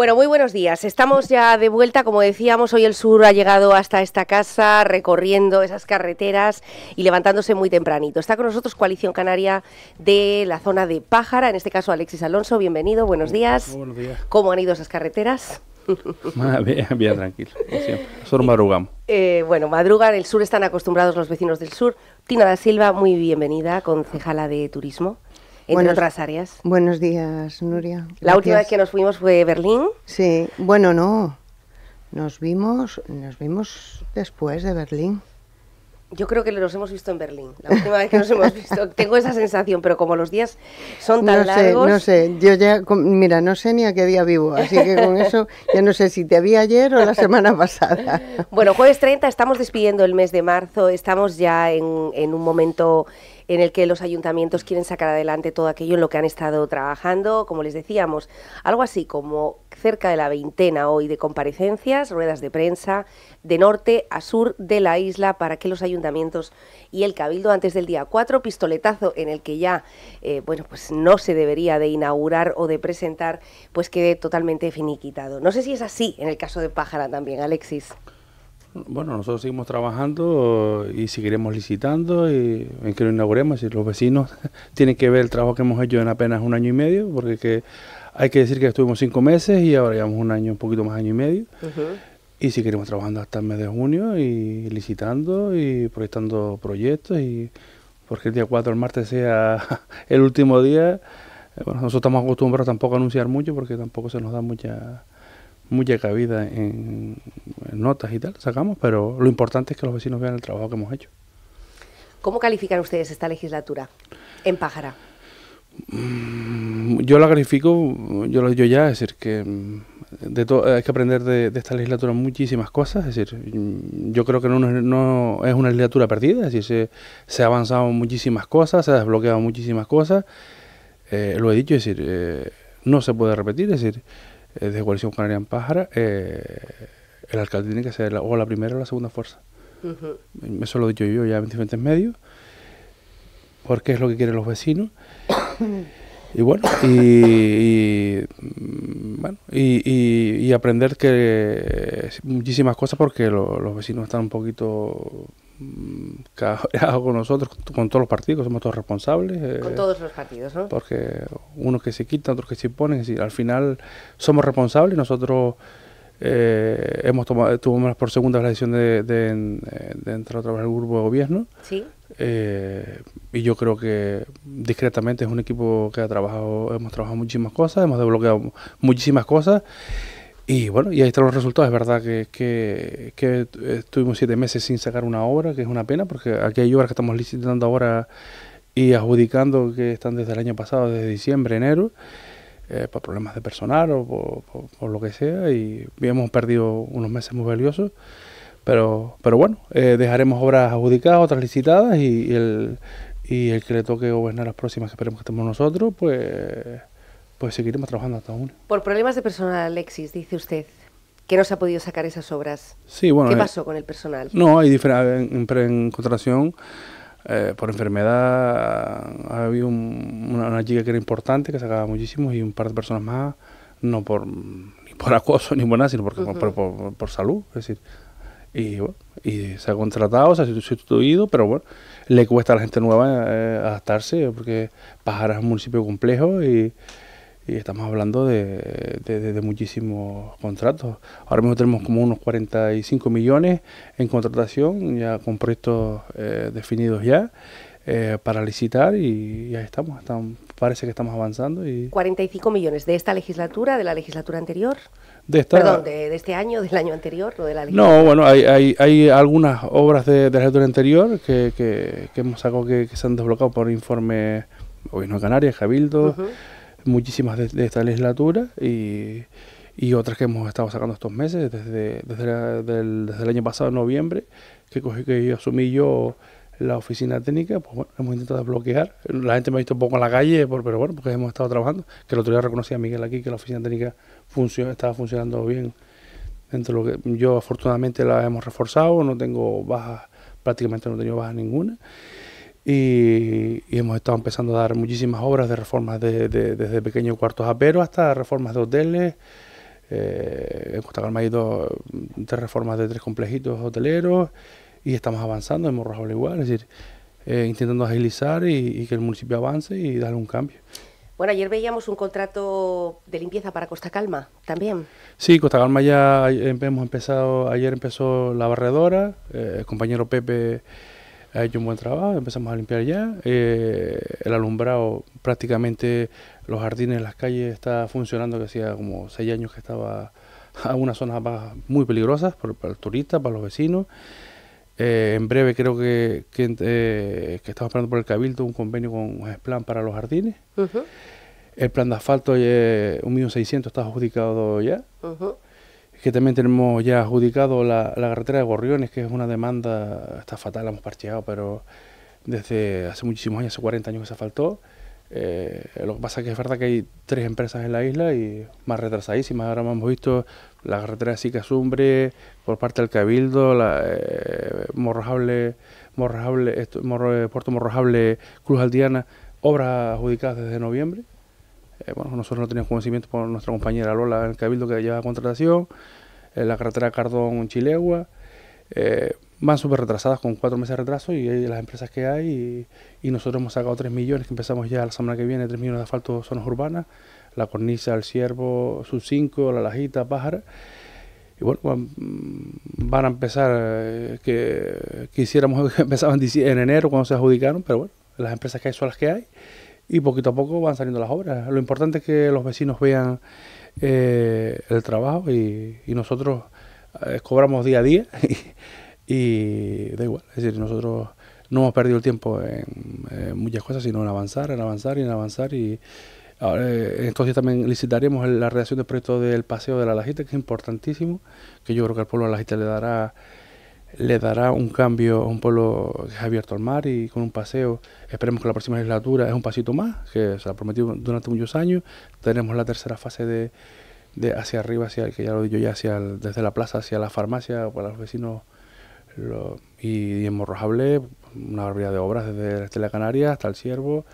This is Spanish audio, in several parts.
Bueno, muy buenos días. Estamos ya de vuelta, como decíamos, hoy el sur ha llegado hasta esta casa recorriendo esas carreteras y levantándose muy tempranito. Está con nosotros Coalición Canaria de la zona de Pájara, en este caso Alexis Alonso, bienvenido, buenos días. buenos días. ¿Cómo han ido esas carreteras? Ah, bien, bien, tranquilo. Sur eh, madrugamos. Eh, bueno, madrugar. el sur están acostumbrados los vecinos del sur. Tina da Silva, muy bienvenida, concejala de turismo. En otras áreas. Buenos días, Nuria. La última vez que nos fuimos fue Berlín. Sí, bueno, no. Nos vimos, nos vimos después de Berlín. Yo creo que los hemos visto en Berlín. La última vez que nos hemos visto, tengo esa sensación, pero como los días son tan no sé, largos. No sé, yo ya, mira, no sé ni a qué día vivo, así que con eso ya no sé si te vi ayer o la semana pasada. Bueno, jueves 30, estamos despidiendo el mes de marzo, estamos ya en un momento en el que los ayuntamientos quieren sacar adelante todo aquello en lo que han estado trabajando, como les decíamos, algo así como cerca de la veintena hoy de comparecencias, ruedas de prensa, de norte a sur de la isla, para que los ayuntamientos y el Cabildo antes del día 4, pistoletazo en el que ya eh, bueno, pues no se debería de inaugurar o de presentar, pues quede totalmente finiquitado. No sé si es así en el caso de Pájara también, Alexis. Bueno, nosotros seguimos trabajando y seguiremos licitando y en que lo inauguremos. Y los vecinos tienen que ver el trabajo que hemos hecho en apenas un año y medio, porque hay que decir que estuvimos cinco meses y ahora llevamos un año, un poquito más año y medio. Y seguiremos trabajando hasta el mes de junio y licitando y proyectando proyectos. y Porque el día 4, el martes, sea el último día. Eh, bueno, nosotros estamos acostumbrados tampoco a anunciar mucho porque tampoco se nos da mucha mucha cabida en, notas y tal, sacamos, pero lo importante es que los vecinos vean el trabajo que hemos hecho. ¿Cómo califican ustedes esta legislatura en Pájara? Mm, yo la califico, yo lo digo ya, es decir, que mm, de hay que aprender de, esta legislatura muchísimas cosas, es decir, mm, yo creo que no, no es una legislatura perdida, es decir, se, ha avanzado muchísimas cosas, se ha desbloqueado muchísimas cosas, eh, lo he dicho, es decir, eh, no se puede repetir, es decir, eh, de coalición Canarian Pájara, eh, el alcalde tiene que ser o la primera o la segunda fuerza. Eso lo he dicho yo ya en diferentes medios, porque es lo que quieren los vecinos. y bueno, y, mm, bueno y, aprender que eh, muchísimas cosas porque los vecinos están un poquito que mm, con nosotros con todos los partidos, somos todos responsables. Eh, con todos los partidos, ¿no? Porque unos que se quitan, otros que se ponen, es decir, al final somos responsables, nosotros eh, hemos tomado, tuvimos por segunda la decisión de, de, entrar otra vez el grupo de gobierno. Sí. Eh, y yo creo que discretamente es un equipo que ha trabajado, hemos trabajado muchísimas cosas, hemos desbloqueado muchísimas cosas y bueno, y ahí están los resultados. Es verdad que, estuvimos siete meses sin sacar una obra, que es una pena, porque aquí hay obras que estamos licitando ahora y adjudicando que están desde el año pasado, desde diciembre, enero, eh, por problemas de personal o por, lo que sea, y hemos perdido unos meses muy valiosos. Pero, pero bueno, eh, dejaremos obras adjudicadas, otras licitadas, y, el, y el que le toque gobernar las próximas que esperemos que estemos nosotros, pues pues seguiremos trabajando hasta aún. Por problemas de personal, Alexis, dice usted, que no se ha podido sacar esas obras. Sí, bueno. ¿Qué eh, pasó con el personal? No, hay diferencias, En, eh, por enfermedad, ha habido una, chica que era importante, que sacaba muchísimo y un par de personas más, no por por acoso ni por nada, sino porque, por, por, salud. Es decir, y, y se ha contratado, se ha sustituido, pero bueno, le cuesta a la gente nueva eh, adaptarse, porque Pajara es un municipio complejo y y estamos hablando de, muchísimos contratos. Ahora mismo tenemos como unos 45 millones en contratación, ya con proyectos eh, definidos ya. Eh, para licitar y, ya estamos, estamos, parece que estamos avanzando. Y... 45 millones de esta legislatura, de la legislatura anterior. De Perdón, de, este año, del año anterior, o de la No, bueno, hay, hay, algunas obras de, la legislatura anterior que, que, hemos sacado que, se han desbloqueado por informe hoy no Canarias, Cabildo muchísimas de, esta legislatura y, otras que hemos estado sacando estos meses, desde, desde, desde el año pasado, en noviembre, que, cogí, que asumí yo la oficina técnica, pues bueno, hemos intentado bloquear. La gente me ha visto un poco en la calle, por, pero bueno, porque hemos estado trabajando. Que el otro día a Miguel aquí que la oficina técnica funciona, estaba funcionando bien. Entre lo que yo afortunadamente la hemos reforzado, no tengo bajas, prácticamente no he tenido bajas ninguna. Y, hemos estado empezando a dar muchísimas obras de reformas desde pequeños cuartos a pero hasta reformas de hoteles. Eh, en Costa Calma hay dos, tres reformas de tres complejitos hoteleros y estamos avanzando en Morrojable igual, es decir, eh, intentando agilizar y, que el municipio avance y darle un cambio. Bueno, ayer veíamos un contrato de limpieza para Costa Calma también. Sí, Costa Calma ya eh, hemos empezado, ayer empezó la barredora, el compañero Pepe ha hecho un buen trabajo, empezamos a limpiar ya, eh, el alumbrado prácticamente los jardines, las calles está funcionando, que hacía como seis años que estaba a unas zonas más muy peligrosas para, el turista, para los vecinos. Eh, en breve creo que, eh, que, estamos esperando por el Cabildo un convenio con un plan para los jardines. El plan de asfalto, un millón está adjudicado ya que también tenemos ya adjudicado la, carretera de Gorriones, que es una demanda, está fatal, la hemos parcheado, pero desde hace muchísimos años, hace 40 años que se faltó. Eh, lo que pasa es que es verdad que hay tres empresas en la isla y más retrasadísimas. Ahora hemos visto la carretera de Sicasumbre por parte del Cabildo, la, eh, Morrojable, Morrojable eh, Puerto Morrojable, Cruz Aldiana, obras adjudicadas desde noviembre. Eh, bueno, nosotros no teníamos conocimiento por nuestra compañera Lola en el Cabildo que lleva contratación, eh, la carretera Cardón-Chilegua. Eh, van súper retrasadas con cuatro meses de retraso y hay las empresas que hay y, nosotros hemos sacado 3 millones que empezamos ya la semana que viene, 3 millones de asfalto zonas urbanas, la cornisa, el ciervo, sub 5, la lajita, pájara. Y bueno, van, a empezar, que quisiéramos que empezaban en enero cuando se adjudicaron, pero bueno, las empresas que hay son las que hay y poquito a poco van saliendo las obras. Lo importante es que los vecinos vean eh, el trabajo y, nosotros eh, cobramos día a día y, da igual. Es decir, nosotros no hemos perdido el tiempo en, muchas cosas, sino en avanzar, en avanzar y en avanzar. Y entonces eh, también licitaremos la redacción del proyecto del Paseo de la Lajita, que es importantísimo, que yo creo que al pueblo de la Lajita le dará le dará un cambio a un pueblo que es abierto al mar y con un paseo. Esperemos que la próxima legislatura es un pasito más, que se ha prometido durante muchos años. Tenemos la tercera fase de, de hacia arriba, hacia que ya lo digo ya, hacia desde la plaza hacia la farmacia, para los vecinos y, en Morrojable, una barbaridad de obras desde la Estela Canaria hasta el Ciervo.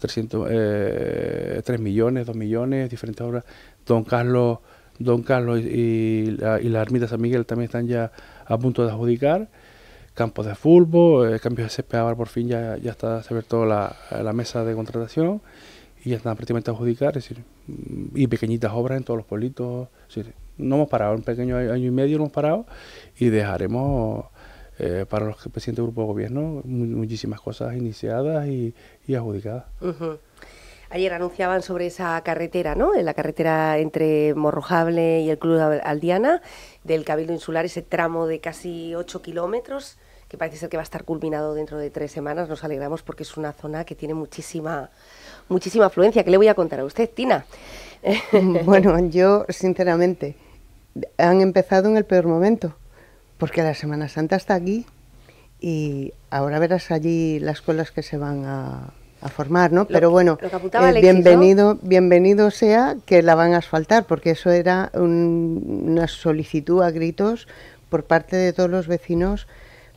300, 3 eh, millones, 2 millones, diferentes obras. Don Carlos, Don Carlos y, y, la, y la ermita San Miguel también están ya a punto de adjudicar, campos de fútbol, eh, cambios de césped, ahora por fin ya, está, se la, la mesa de contratación y ya están prácticamente a adjudicar, es decir, mm, y pequeñitas obras en todos los pueblitos, es no hemos parado, un pequeño año y medio no hemos parado y dejaremos eh, para los presidentes del grupo de gobierno muchísimas cosas iniciadas y, adjudicadas. Ayer anunciaban sobre esa carretera, ¿no? la carretera entre Morrojable y el Club Aldiana, del Cabildo Insular, ese tramo de casi 8 kilómetros, que parece ser que va a estar culminado dentro de tres semanas. Nos alegramos porque es una zona que tiene muchísima, muchísima afluencia. ¿Qué le voy a contar a usted, Tina? Mm, bueno, yo, sinceramente, han empezado en el peor momento, porque la Semana Santa está aquí y ahora verás allí las colas que se van a a formar, ¿no? Pero bueno, eh, bienvenido, bienvenido sea que la van a asfaltar, porque eso era una solicitud a gritos por parte de todos los vecinos,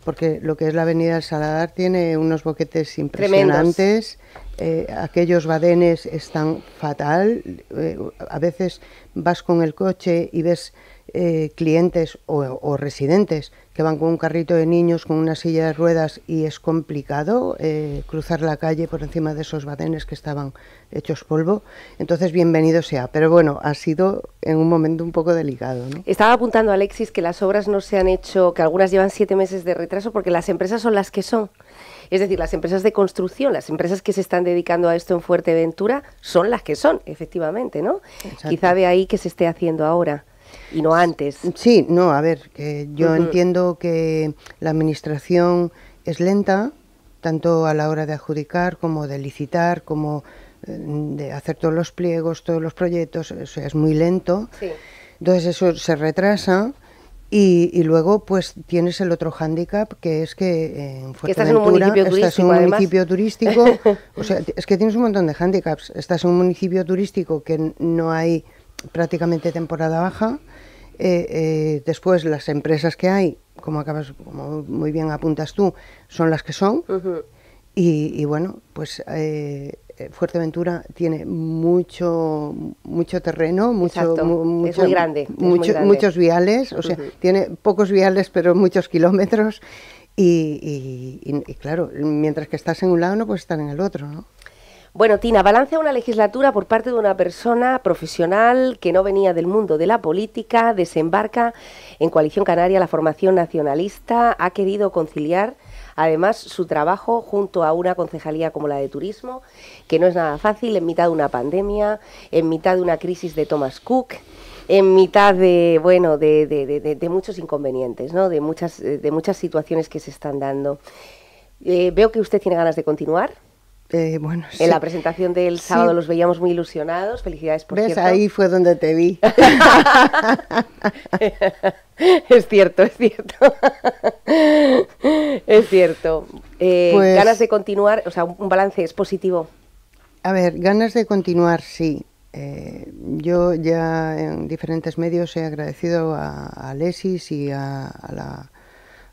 porque lo que es la Avenida del Saladar tiene unos boquetes impresionantes, eh, aquellos badenes están fatal, eh, a veces vas con el coche y ves clientes o residentes que van con un carrito de niños, con una silla de ruedas y es complicado eh, cruzar la calle por encima de esos badenes que estaban hechos polvo. Entonces, bienvenido sea. Pero bueno, ha sido en un momento un poco delicado. Estaba apuntando Alexis que las obras no se han hecho, que algunas llevan siete meses de retraso porque las empresas son las que son. Es decir, las empresas de construcción, las empresas que se están dedicando a esto en Fuerteventura, son las que son, efectivamente, ¿no? Quizá de ahí que se esté haciendo ahora antes. Sí, no, a ver, que yo entiendo que la administración es lenta, tanto a la hora de adjudicar como de licitar, como eh, de hacer todos los pliegos, todos los proyectos, o sea, es muy lento. Entonces eso se retrasa. Y, luego, pues tienes el otro hándicap, que es que en Fuerteventura estás en un municipio turístico. Estás en un municipio turístico o sea, es que tienes un montón de hándicaps. Estás en un municipio turístico que no hay prácticamente temporada baja. Eh, eh, después las empresas que hay, como acabas, como muy bien apuntas tú, son las que son. y, bueno, pues eh, Fuerteventura tiene mucho mucho terreno, mucho, muy grande, muchos viales, o sea, tiene pocos viales pero muchos kilómetros. Y, y, claro, mientras que estás en un lado no puedes estar en el otro, ¿no? Bueno, Tina, balancea una legislatura por parte de una persona profesional que no venía del mundo de la política, desembarca en Coalición Canaria, la formación nacionalista, ha querido conciliar además su trabajo junto a una concejalía como la de turismo, que no es nada fácil en mitad de una pandemia, en mitad de una crisis de Thomas Cook en mitad de bueno de, muchos inconvenientes ¿no? de muchas eh, de muchas situaciones que se están dando eh, veo que usted tiene ganas de continuar eh, en la presentación del sábado los veíamos muy ilusionados. Felicidades por ¿Ves? Ahí fue donde te vi. es cierto, es cierto. es cierto. Eh, pues- ganas de continuar, o sea, un balance es positivo. A ver, ganas de continuar, sí. Eh, yo ya en diferentes medios he agradecido a, Lesis y a,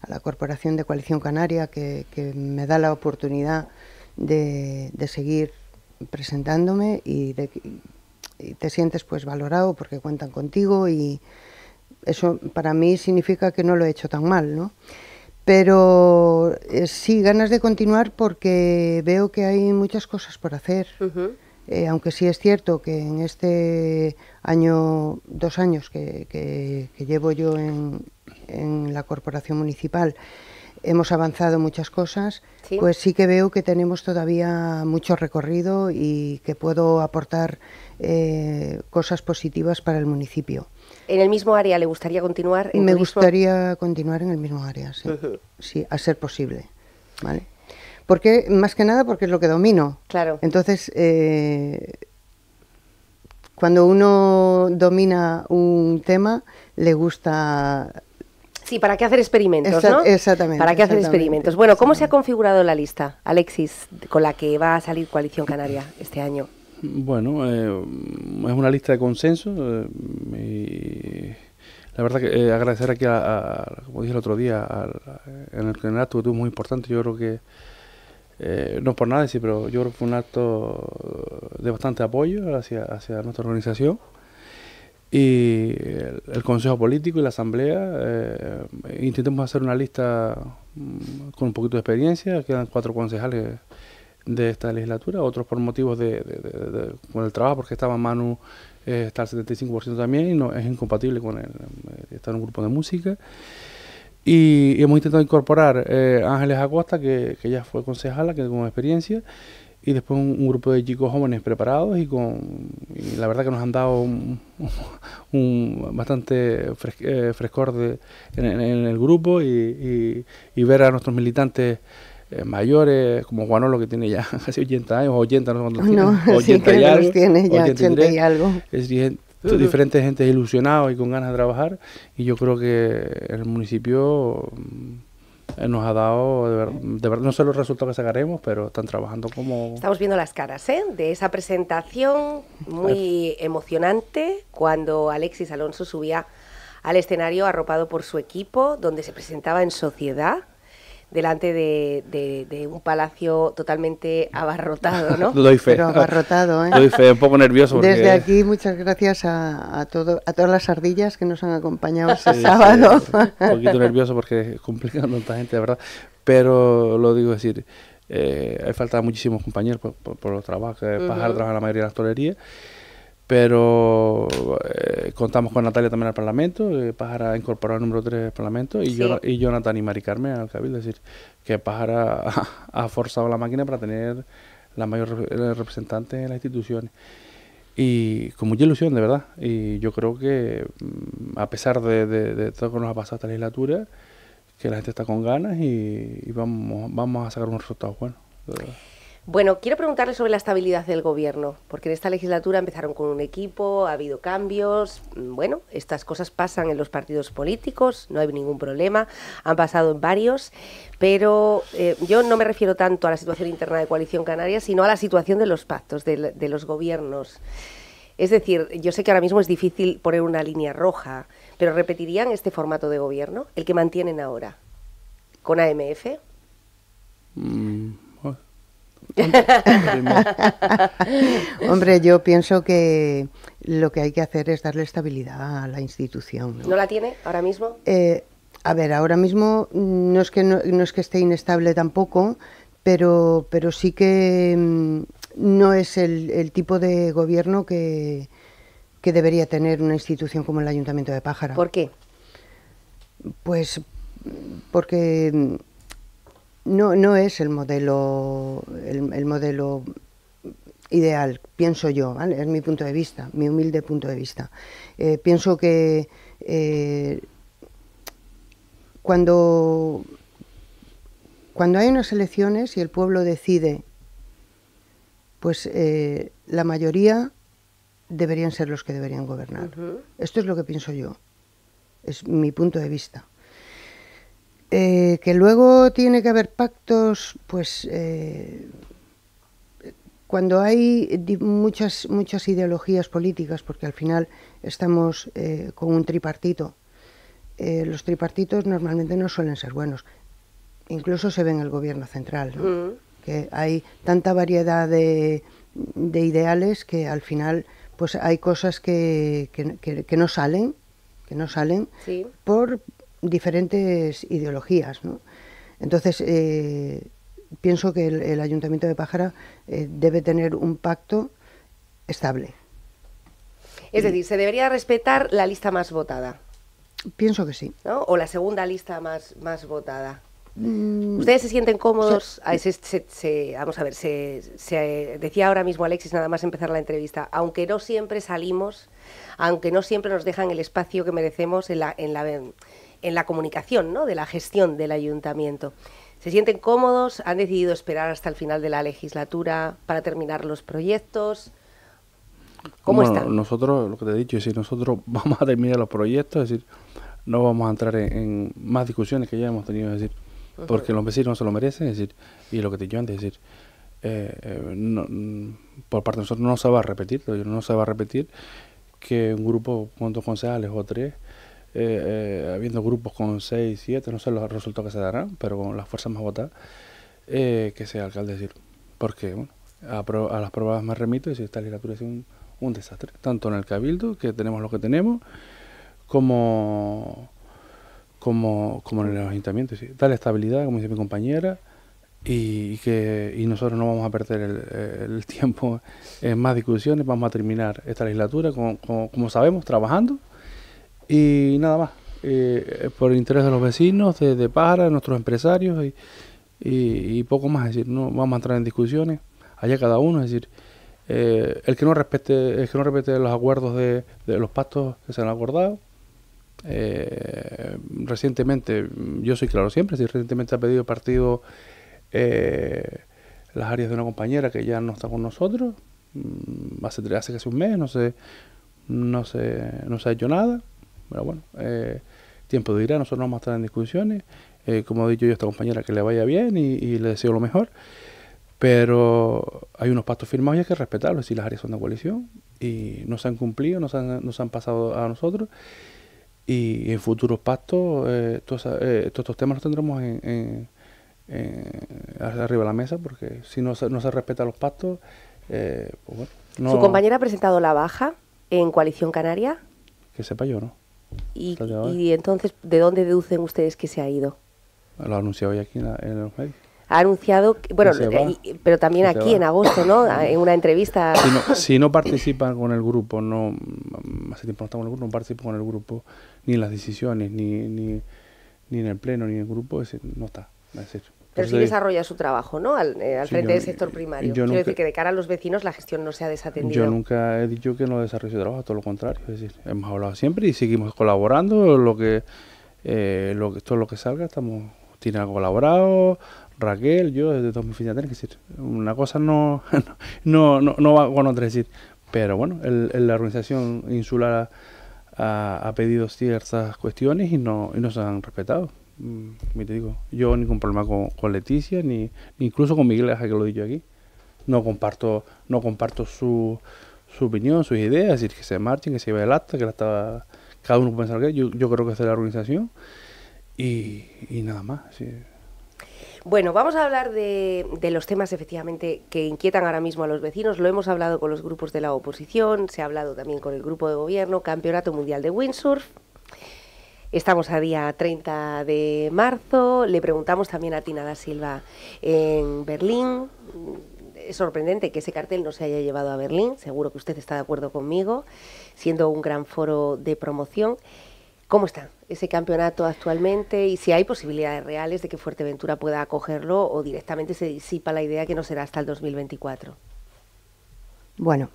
la, Corporación de Coalición Canaria que me da la oportunidad de, seguir presentándome y, te sientes pues valorado porque cuentan contigo y eso para mí significa que no lo he hecho tan mal, Pero eh, sí, ganas de continuar porque veo que hay muchas cosas por hacer. Eh, aunque sí es cierto que en este año, dos años que, llevo yo en la corporación municipal, hemos avanzado muchas cosas, pues sí que veo que tenemos todavía mucho recorrido y que puedo aportar eh, cosas positivas para el municipio. ¿En el mismo área le gustaría continuar? Me gustaría continuar en el mismo área, sí, sí a ser posible. ¿vale? Porque, más que nada porque es lo que domino. Claro. Entonces, eh, cuando uno domina un tema, le gusta Sí, ¿para qué hacer experimentos? ¿no? Exactamente. ¿Para qué hacer experimentos? Bueno, ¿cómo se ha configurado la lista, Alexis, con la que va a salir Coalición Canaria este año? Bueno, eh, es una lista de consenso. Eh, la verdad que eh, agradecer aquí, a, como dije el otro día, al, en el general tuvo muy importante. Yo creo que, no por nada sí, pero yo creo que fue un acto de bastante apoyo hacia, hacia nuestra organización. Y el Consejo Político y la Asamblea eh, intentemos hacer una lista mm, con un poquito de experiencia. Quedan cuatro concejales de esta legislatura, otros por motivos de, con el trabajo, porque estaba Manu, eh, está al 75% también y no, es incompatible con eh, estar en un grupo de música. Y hemos intentado incorporar eh, Ángeles Acosta, que, que ya fue concejala, que con experiencia, y después un, grupo de chicos jóvenes preparados y con la verdad que nos han dado un, bastante eh, frescor de, en, el grupo y, ver a nuestros militantes eh, mayores como Juanolo que tiene ya casi 80 años 80 no, no, tiene, tiene ya 80 y algo es diferentes gente ilusionados y con ganas de trabajar y yo creo que el municipio eh, nos ha dado, de, ver, no sé los resultados que sacaremos, pero están trabajando como... Estamos viendo las caras ¿eh? de esa presentación muy emocionante cuando Alexis Alonso subía al escenario arropado por su equipo, donde se presentaba en sociedad delante de, un palacio totalmente abarrotado, ¿no? Doy fe. Pero abarrotado, ¿eh? Doy fe, un poco nervioso. Desde aquí, muchas gracias a, a, todas las ardillas que nos han acompañado este sábado. un poquito nervioso porque es complicado tanta gente, de verdad. Pero lo digo es decir, eh, hay falta muchísimos compañeros por, los trabajos, uh la mayoría de la torerías pero eh, contamos con Natalia también al Parlamento, eh, ha incorporado número 3 del Parlamento y, yo, y Jonathan y Mari Carmen al Cabildo, es decir, que Pájara ha, forzado la máquina para tener la mayor eh, representante en las instituciones. Y con mucha ilusión, de verdad. Y yo creo que, mm, a pesar de, todo lo que nos ha pasado esta legislatura, que la gente está con ganas y, vamos, vamos a sacar unos resultados buenos. Bueno, quiero preguntarle sobre la estabilidad del gobierno, porque en esta legislatura empezaron con un equipo, ha habido cambios, mm, bueno, estas cosas pasan en los partidos políticos, no hay ningún problema, han pasado en varios, pero eh, yo no me refiero tanto a la situación interna de Coalición Canaria, sino a la situación de los pactos, de, los gobiernos. Es decir, yo sé que ahora mismo es difícil poner una línea roja, pero ¿repetirían este formato de gobierno, el que mantienen ahora, con AMF? Mm. Hombre, yo pienso que lo que hay que hacer es darle estabilidad a la institución. ¿No, la tiene ahora mismo? Eh, a ver, ahora mismo no es que, no, es que esté inestable tampoco, pero, pero sí que mm, no es el, tipo de gobierno que, que debería tener una institución como el Ayuntamiento de Pájara. ¿Por qué? Pues porque mm, no, no es el modelo, el, modelo ideal, pienso yo, ¿vale? es mi punto de vista, mi humilde punto de vista. Eh, pienso que eh, cuando, cuando hay unas elecciones y el pueblo decide, pues eh, la mayoría deberían ser los que deberían gobernar. Esto es lo que pienso yo, es mi punto de vista. Eh, que luego tiene que haber pactos, pues eh, cuando hay muchas, muchas ideologías políticas, porque al final estamos eh, con un tripartito, los tripartitos normalmente no suelen ser buenos. Incluso se ve en el gobierno central, mm. que hay tanta variedad de, ideales que al final pues hay cosas que, que, no salen, que no salen por diferentes ideologías. Entonces, eh, pienso que el, Ayuntamiento de Pájara eh, debe tener un pacto estable. Es decir, ¿se debería respetar la lista más votada? Pienso que sí. ¿O la segunda lista más, más votada? Mm. ¿Ustedes se sienten cómodos? Ah, vamos a ver, se, decía ahora mismo Alexis, nada más empezar la entrevista, aunque no siempre salimos, aunque no siempre nos dejan el espacio que merecemos en la, en la, en la comunicación ¿no? de la gestión del ayuntamiento. ¿Se sienten cómodos? ¿Han decidido esperar hasta el final de la legislatura para terminar los proyectos? ¿Cómo están? Nosotros, lo que te he dicho, es decir, nosotros vamos a terminar los proyectos, es decir, no vamos a entrar en, más discusiones que ya hemos tenido, es decir, porque los vecinos se lo merecen, es decir, y lo que te he dicho antes, es decir, eh, eh, por parte de nosotros no se va a repetir, no se va a repetir que un grupo, dos concejales o tres, eh, eh, habiendo grupos con 6, 7, no sé los resultados que se darán, pero con las fuerzas más votadas, eh, que sea alcalde decir, Porque, a, las pruebas me remito y si esta legislatura es un, un, desastre, tanto en el Cabildo, que tenemos lo que tenemos, como, como, en el Ayuntamiento... ¿sí? estabilidad, como dice mi compañera, y, que nosotros no vamos a perder el, tiempo en más discusiones, vamos a terminar esta legislatura, como sabemos, trabajando. Y nada más, eh, por el interés de los vecinos, de, de de nuestros empresarios y, poco más. Es decir, no vamos a entrar en discusiones, allá cada uno. Es decir, eh, el que no respete el que no respete los acuerdos de, los pactos que se han acordado. Eh, recientemente, yo soy claro siempre, si recientemente ha pedido partido las áreas de una compañera que ya no está con nosotros, mm, hace, hace casi un mes, no sé, no se, no se ha hecho nada. Pero bueno, eh, tiempo dirá, nosotros no vamos a estar en discusiones. Eh, como he dicho yo a esta compañera, que le vaya bien y, le deseo lo mejor. Pero hay unos pactos firmados y hay que respetarlos. Si las áreas son de coalición y no se han cumplido, no se han, han pasado a nosotros. Y en futuros pactos, eh, eh todos, estos temas los tendremos en, arriba de la mesa, porque si no se, no se respetan los pactos, eh, pues bueno, ¿Su compañera ha presentado la baja en Coalición Canaria? Que sepa yo, ¿no? Y, y, entonces, ¿de dónde deducen ustedes que se ha ido? Lo ha anunciado hoy aquí en, el en Ha anunciado, bueno, eh, pero también aquí en agosto, ¿no? en una entrevista. Si no, si participan con el grupo, no, hace tiempo no estamos con el grupo, no participa con el grupo ni en las decisiones, ni, ni, ni en el pleno, ni en el grupo, ese no está. Es decir, pero sí pues desarrolla su trabajo, ¿no? Al, eh, frente del sector primario. Yo Quiero decir que de cara a los vecinos la gestión no se ha desatendido. Yo nunca he dicho que no desarrolle su trabajo, todo lo contrario. Es decir, hemos hablado siempre y seguimos colaborando. Lo que, eh, lo que todo lo que salga, estamos ha colaborado. Raquel, yo desde tengo que decir, una cosa no, no, no, no va con decir, pero bueno, el, la organización insular ha, ha, pedido ciertas cuestiones y no, y no se han respetado. Yo mm, te digo, yo ningún problema con, Leticia, ni, incluso con Miguel, que lo he dicho aquí. No comparto, no comparto su, su opinión, sus ideas, decir, que se marchen, que se vaya el acta, que la cada uno puede pensar que yo, yo creo que es de la organización y, nada más. Bueno, vamos a hablar de, de, los temas efectivamente que inquietan ahora mismo a los vecinos. Lo hemos hablado con los grupos de la oposición, se ha hablado también con el grupo de gobierno, Campeonato Mundial de Windsurf, Estamos a día 30 de marzo. Le preguntamos también a Tina da Silva en Berlín. Es sorprendente que ese cartel no se haya llevado a Berlín. Seguro que usted está de acuerdo conmigo, siendo un gran foro de promoción. ¿Cómo está ese campeonato actualmente y si hay posibilidades reales de que Fuerteventura pueda acogerlo o directamente se disipa la idea que no será hasta el 2024? Bueno,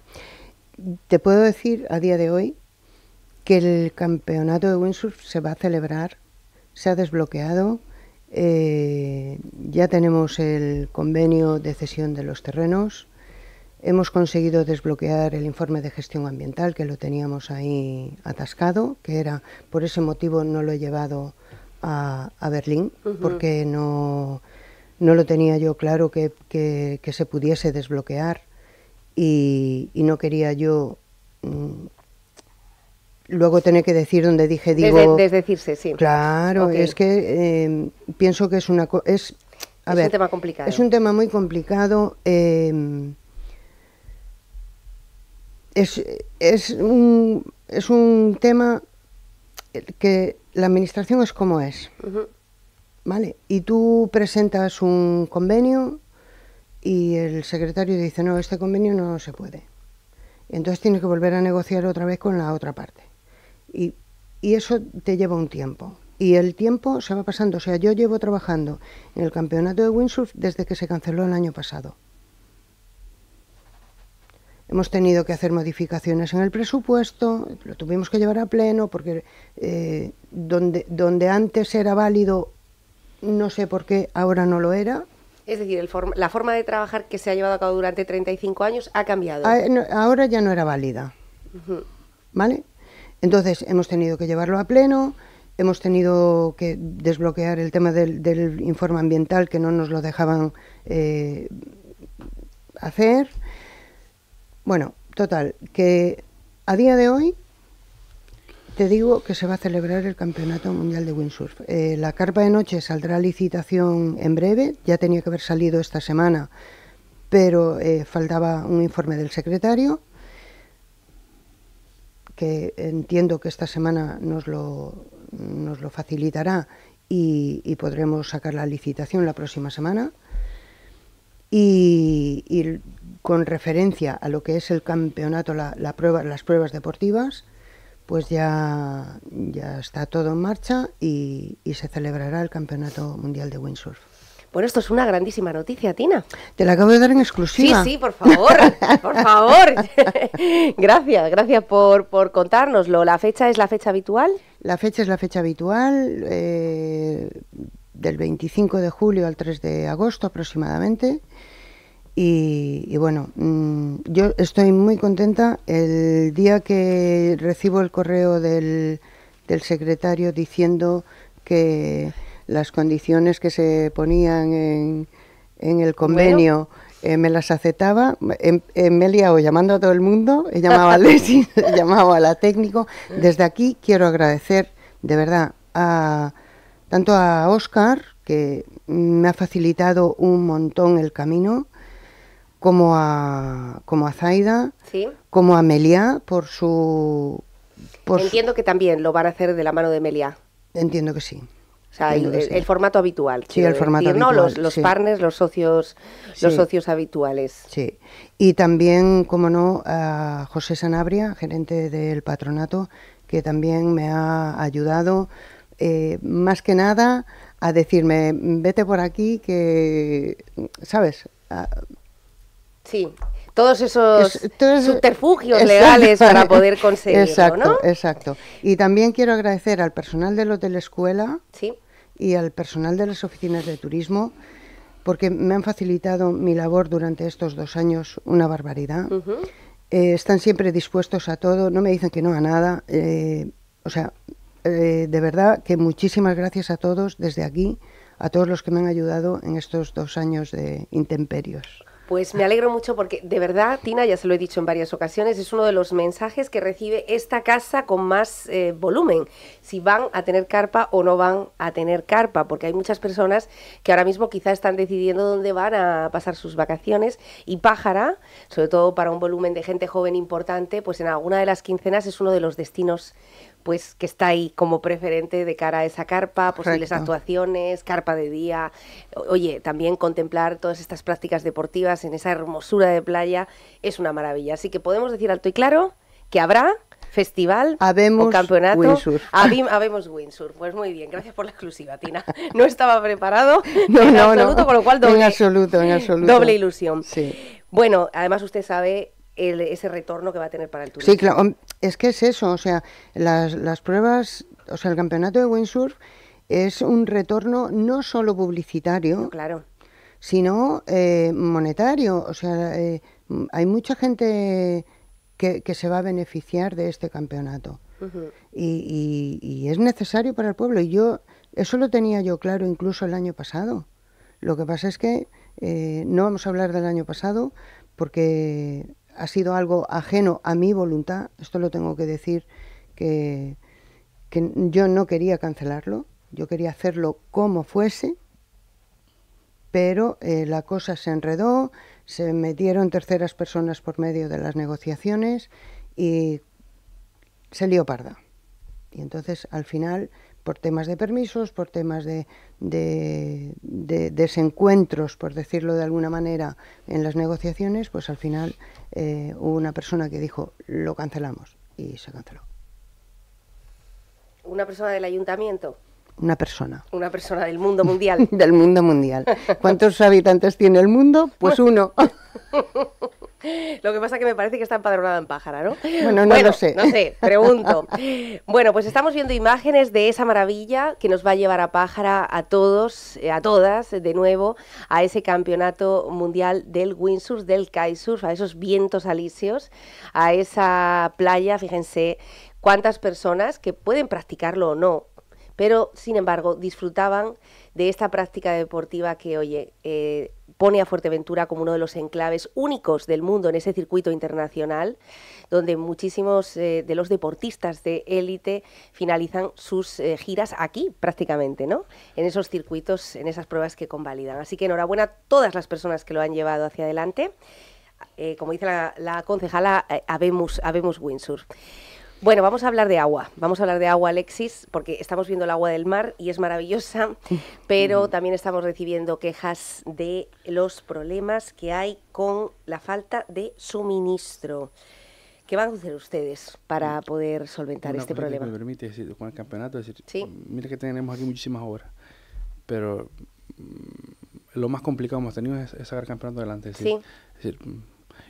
te puedo decir a día de hoy que el campeonato de windsurf se va a celebrar, se ha desbloqueado, eh, ya tenemos el convenio de cesión de los terrenos, hemos conseguido desbloquear el informe de gestión ambiental que lo teníamos ahí atascado, que era por ese motivo no lo he llevado a, Berlín, porque no, lo tenía yo claro que, se pudiese desbloquear y no quería yo mm, luego tiene que decir donde dije digo sí claro es que em, pienso que es una es a es un tema es un tema muy complicado em, es, es, un, es un tema que la administración es como es vale y tú presentas un convenio y el secretario dice no este convenio no se puede entonces tienes que volver a negociar otra vez con la otra parte y, eso te lleva un tiempo. Y el tiempo se va pasando. O sea, yo llevo trabajando en el campeonato de windsurf desde que se canceló el año pasado. Hemos tenido que hacer modificaciones en el presupuesto, lo tuvimos que llevar a pleno porque eh, donde, donde antes era válido, no sé por qué, ahora no lo era. Es decir, la forma de trabajar que se ha llevado a cabo durante 35 años ha cambiado. Ah, eh, ahora ya no era válida. ¿Vale? Entonces hemos tenido que llevarlo a pleno, hemos tenido que desbloquear el tema del, informe ambiental que no nos lo dejaban eh, hacer. Bueno, total, que a día de hoy te digo que se va a celebrar el Campeonato Mundial de Windsurf. Eh, la carpa de noche saldrá a licitación en breve, ya tenía que haber salido esta semana, pero eh, faltaba un informe del secretario que entiendo que esta semana nos lo, nos lo facilitará y, podremos sacar la licitación la próxima semana. Y, con referencia a lo que es el campeonato, la, la prueba, las pruebas deportivas, pues ya, ya está todo en marcha y, y se celebrará el Campeonato Mundial de Windsurf. Bueno, esto es una grandísima noticia, Tina. Te la acabo de dar en exclusiva. Sí, sí, por favor, por favor. gracias, gracias por, contárnoslo. ¿La fecha es la fecha habitual? La fecha es la fecha habitual, eh, del 25 de julio al 3 de agosto aproximadamente. Y, bueno, mm, yo estoy muy contenta. El día que recibo el correo del, del secretario diciendo que las condiciones que se ponían en, el convenio. Eh, me las aceptaba, En o o llamando a todo el mundo, llamaba llamado a llamaba a la técnico. Desde aquí quiero agradecer de verdad a, tanto a Oscar, que me ha facilitado un montón el camino, como a, como a Zaida, como a Melia por su... Entiendo que también lo van a hacer de la mano de Melia. Entiendo que sí sea, el, formato habitual. Sí, el formato No, los, partners, los socios, los socios habituales. Sí. Y también, como no, a José Sanabria, gerente del patronato, que también me ha ayudado eh, más que nada a decirme, vete por aquí, que, ¿sabes? sí, todos esos subterfugios legales para poder conseguirlo, exacto, ¿no? Exacto, Y también quiero agradecer al personal del Hotel Escuela. Sí y al personal de las oficinas de turismo porque me han facilitado mi labor durante estos dos años una barbaridad. Eh, están siempre dispuestos a todo, no me dicen que no a nada. Eh, o sea, eh, de verdad que muchísimas gracias a todos desde aquí, a todos los que me han ayudado en estos dos años de intemperios. Pues me alegro mucho porque de verdad, Tina, ya se lo he dicho en varias ocasiones, es uno de los mensajes que recibe esta casa con más eh, volumen, si van a tener carpa o no van a tener carpa, porque hay muchas personas que ahora mismo quizá están decidiendo dónde van a pasar sus vacaciones y Pájara, sobre todo para un volumen de gente joven importante, pues en alguna de las quincenas es uno de los destinos pues que está ahí como preferente de cara a esa carpa, posibles actuaciones, carpa de día. Oye, también contemplar todas estas prácticas deportivas en esa hermosura de playa es una maravilla. Así que podemos decir alto y claro que habrá festival o campeonato. Windsurf. habemos Windsurf. Pues muy bien, gracias por la exclusiva, Tina. No estaba preparado no, en absoluto, con lo cual doble, ilusión. Bueno, además usted sabe ese retorno que va a tener para el turismo. Sí, claro, es que es eso, o sea, las, pruebas, o sea, el campeonato de windsurf es un retorno no solo publicitario, claro. sino eh, monetario, o sea, eh, hay mucha gente que, se va a beneficiar de este campeonato. y, es necesario para el pueblo. Y yo, eso lo tenía yo claro incluso el año pasado. Lo que pasa es que eh, no vamos a hablar del año pasado porque ha sido algo ajeno a mi voluntad, esto lo tengo que decir, que, yo no quería cancelarlo, yo quería hacerlo como fuese, pero eh, la cosa se enredó, se metieron terceras personas por medio de las negociaciones y se lió parda. Y entonces al final por temas de permisos, por temas de, desencuentros, por decirlo de alguna manera, en las negociaciones, pues al final eh, hubo una persona que dijo, lo cancelamos, y se canceló. ¿Una persona del ayuntamiento? Una persona. Una persona del mundo mundial. del mundo mundial. ¿Cuántos habitantes tiene el mundo? Pues uno. Lo que pasa es que me parece que está empadronada en pájara, ¿no? Bueno, no lo sé. No sé, pregunto. bueno, pues estamos viendo imágenes de esa maravilla que nos va a llevar a pájara a todos, eh, a todas, de nuevo, a ese campeonato mundial del windsurf, del kitesurf, a esos vientos alisios, a esa playa, fíjense cuántas personas que pueden practicarlo o no, pero sin embargo disfrutaban de esta práctica deportiva que, oye, eh, pone a Fuerteventura como uno de los enclaves únicos del mundo en ese circuito internacional, donde muchísimos eh, de los deportistas de élite finalizan sus eh, giras aquí prácticamente, ¿no? En esos circuitos, en esas pruebas que convalidan. Así que enhorabuena a todas las personas que lo han llevado hacia adelante. Eh, como dice la, concejala, habemos, habemos Windsurf. Bueno, vamos a hablar de agua. Vamos a hablar de agua, Alexis, porque estamos viendo el agua del mar y es maravillosa, pero mm. también estamos recibiendo quejas de los problemas que hay con la falta de suministro. ¿Qué van a hacer ustedes para mm. poder solventar este problema? Que me permite con el campeonato, decir, ¿Sí? mira que tenemos aquí muchísimas obras, pero mm, lo más complicado que hemos tenido es, sacar el campeonato adelante. ¿Sí?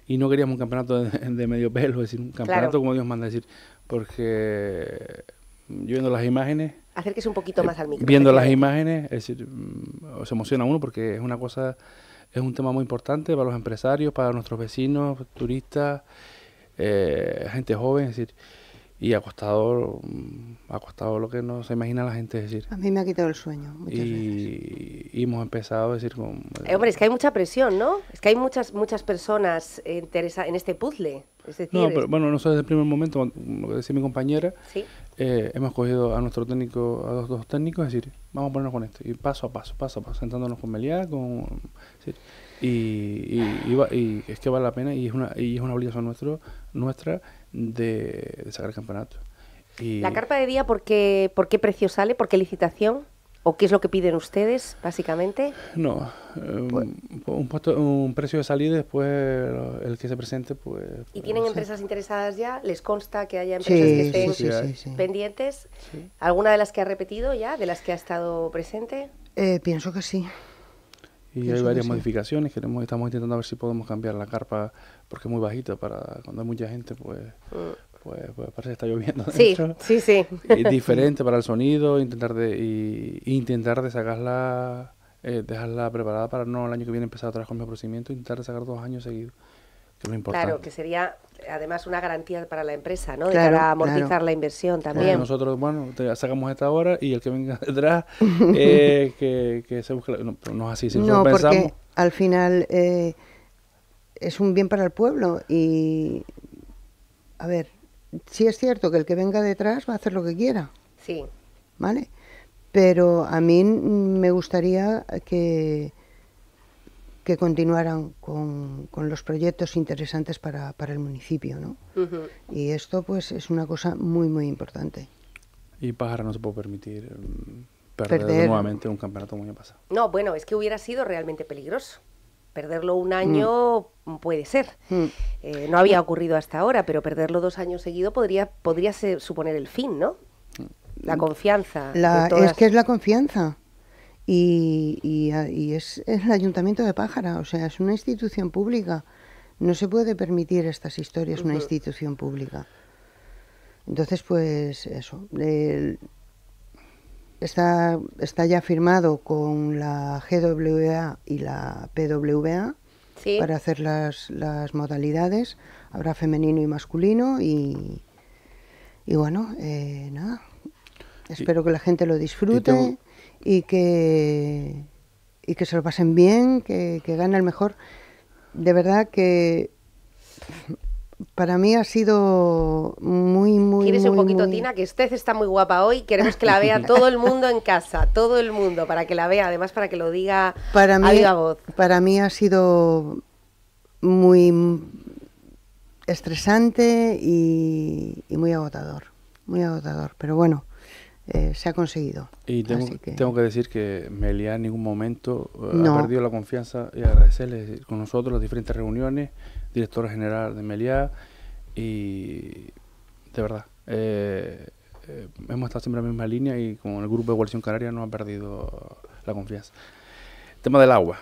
y no queríamos un campeonato de, medio pelo, es decir, un campeonato como Dios manda decir, porque yo viendo las imágenes... Acérquese un poquito eh, más al micrófono. Viendo las imágenes, es decir, mm, se emociona uno porque es una cosa, es un tema muy importante para los empresarios, para nuestros vecinos, turistas, eh, gente joven, es decir y ha costado, mm, lo que no se imagina la gente decir. A mí me ha quitado el sueño. y, hemos empezado a decir... Con, eh, hombre, es que hay mucha presión, ¿no? Es que hay muchas muchas personas interesadas en este puzzle. no, pero bueno, nosotros desde el primer momento, lo que decía mi compañera, ¿Sí? Eh, hemos cogido a nuestro técnico, a los dos técnicos, y decir, vamos a ponernos con esto, y paso a paso, paso a paso, sentándonos con Meliá, con... y, es que vale la pena y es una, y es una obligación nuestro, nuestra de, sacar el campeonato. ¿La carta de día por qué, por qué precio sale? ¿Por qué licitación? ¿O qué es lo que piden ustedes, básicamente? No, em, pues un, precio de salida después el que se presente, pues... ¿Y pues, tienen empresas interesadas ya? ¿Les consta que haya empresas que estén pendientes? ¿Alguna de las que ha repetido ya, de las que ha estado presente? Eh, pienso que sí. Y hay varias modificaciones. Queremos, estamos intentando a ver si podemos cambiar la carpa porque es muy bajita para cuando hay mucha gente, pues, ah. pues, pues parece que está lloviendo. Sí, sí, sí. Es diferente para el sonido, intentar de, intentar de sacarla, eh, dejarla preparada para no el año que viene empezar otra vez con mi procedimiento, intentar de sacar dos años seguidos. Claro, que sería además una garantía para la empresa, ¿no? amortizar la inversión también. Claro, nosotros, bueno, sacamos esta hora y el que venga detrás, eh, que, se busque... La... No, es así, si no, pensamos... Porque al final eh, es un bien para el pueblo y... A ver, sí es cierto que el que venga detrás va a hacer lo que quiera. Sí. ¿Vale? Pero a mí me gustaría que que continuaran con, los proyectos interesantes para, el municipio. ¿no? Y esto pues es una cosa muy, muy importante. Y Pájaro no se puede permitir mm, perder, nuevamente un campeonato muy pasado. No, bueno, es que hubiera sido realmente peligroso. Perderlo un año mm. puede ser. Mm. Eh, no había ocurrido hasta ahora, pero perderlo dos años seguidos podría, podría suponer el fin, ¿no? La confianza. La, Es que es la confianza y, es, el ayuntamiento de Pájara, o sea, es una institución pública. No se puede permitir estas historias, una institución pública. Entonces, pues eso. está, ya firmado con la GWA y la PWA para hacer las, modalidades. Habrá femenino y masculino y, y bueno, eh, nada. Espero que la gente lo disfrute y que, y que se lo pasen bien, que, que gane el mejor. De verdad que para mí ha sido muy, muy. ¿Quieres un poquito, Tina? Que usted está muy guapa hoy. Queremos que la vea todo el mundo en casa, todo el mundo, para que la vea, además para que lo diga a viva voz. Para mí ha sido muy estresante y muy agotador, muy agotador. Pero bueno, eh, se ha conseguido. Y tengo que... decir que Meliá en ningún momento eh, ha perdido la confianza y agradecerle con nosotros las diferentes reuniones, directora general de Meliá, y de verdad, eh, hemos estado siempre en la misma línea y con el grupo de Evolución Canaria no ha perdido la confianza. tema del agua.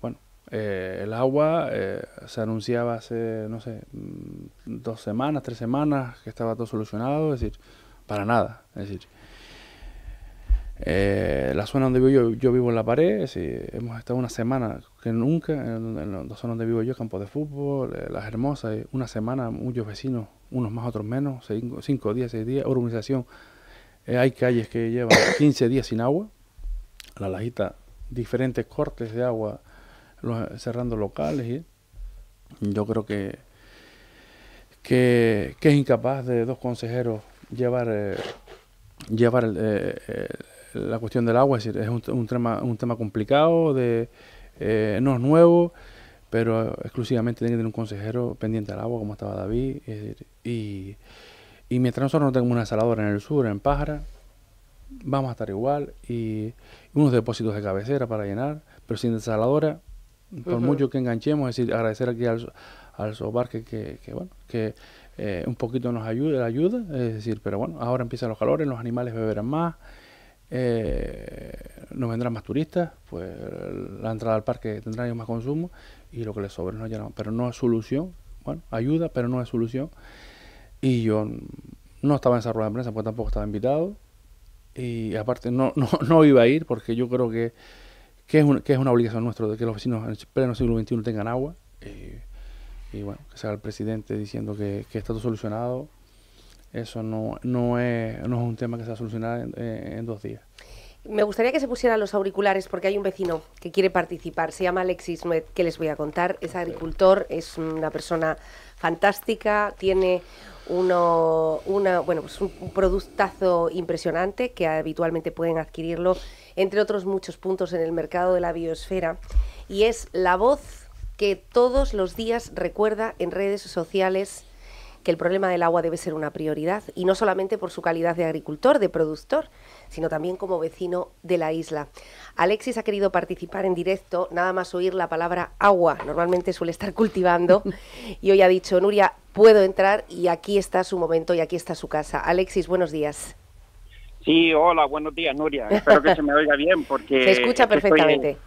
bueno, el agua se anunciaba hace, no sé, mm, dos semanas, tres semanas que estaba todo solucionado. Es decir, para nada. Es decir, eh, la zona donde vivo yo, yo vivo en la pared, hemos estado una semana que nunca, en, la zona donde vivo yo, campo de fútbol, eh, las hermosas, eh, una semana, muchos vecinos, unos más, otros menos, cinco, días, seis días, urbanización. hay calles que llevan 15 días sin agua, la lajita, diferentes cortes de agua, cerrando locales. yo creo que, que es incapaz de dos consejeros llevar, eh, llevar eh, eh, la cuestión del agua. Es decir, es un, tema, un tema complicado, de, no es nuevo, pero exclusivamente tiene que tener un consejero pendiente al agua, como estaba David. y, y mientras nosotros no tengamos una saladora en el sur, en Pájara, vamos a estar igual y unos depósitos de cabecera para llenar, pero sin desaladora, por mucho que enganchemos, es decir, agradecer aquí al, al Sobar que, bueno, que eh, un poquito nos ayuda, ayuda, es decir, pero bueno, ahora empiezan los calores, los animales beberán más, eh, nos vendrán más turistas, pues la entrada al parque tendrá más consumo y lo que les sobre nos llenamos. Pero no es solución, bueno, ayuda, pero no es solución. Y yo no estaba en esa rueda de prensa, pues tampoco estaba invitado. Y aparte no, no, no iba a ir porque yo creo que, es, es una obligación nuestra de que los vecinos en el pleno siglo XXI tengan agua. Eh, y bueno, que sea el presidente diciendo que, que está todo solucionado, eso no, es, es un tema que se va a solucionar en, dos días. Me gustaría que se pusieran los auriculares porque hay un vecino que quiere participar. Se llama Alexis Met, que les voy a contar. Es agricultor, es una persona fantástica, tiene una, bueno, pues un, productazo impresionante que habitualmente pueden adquirirlo, entre otros muchos puntos en el mercado de la biosfera. Y es la voz que todos los días recuerda en redes sociales que el problema del agua debe ser una prioridad, y no solamente por su calidad de agricultor, de productor, sino también como vecino de la isla. Alexis ha querido participar en directo, nada más oír la palabra agua, normalmente suele estar cultivando, y hoy ha dicho, Nuria, puedo entrar y aquí está su momento y aquí está su casa. Alexis, buenos días. Sí, hola, buenos días, Nuria. Espero que se me oiga bien porque... Se escucha perfectamente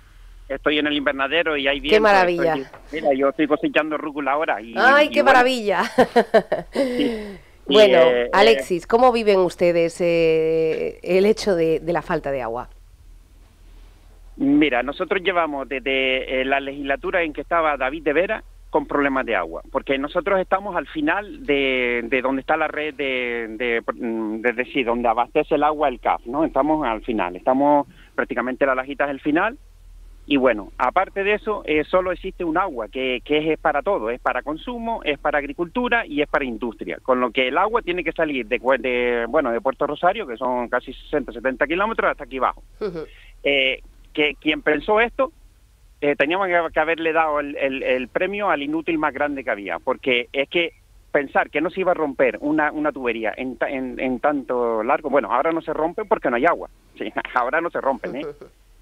estoy en el invernadero y hay viento. ¡Qué maravilla! mira, yo estoy cosechando rúcula ahora. Y, ¡Ay, qué maravilla! Bueno, eh, eh, Alexis, ¿cómo viven ustedes eh, el hecho de, la falta de agua? Mira, nosotros llevamos desde la legislatura en que estaba David de Vera con problemas de agua, porque nosotros estamos al final de, donde está la red de, de, decir, donde abastece el agua el CAF, ¿no? Estamos al final, estamos prácticamente la lajita el final y bueno, aparte de eso, eh, solo existe un agua, que, es para todo, es para consumo, es para agricultura y es para industria, con lo que el agua tiene que salir de, bueno, de Puerto Rosario, que son casi 60, 70 kilómetros, hasta aquí abajo. Eh, que quien pensó esto, eh, teníamos que haberle dado el, el, premio al inútil más grande que había, porque es que pensar que no se iba a romper una, una tubería en, en, tanto largo, bueno, ahora no se rompe porque no hay agua, sí, ahora no se rompen, ¿eh?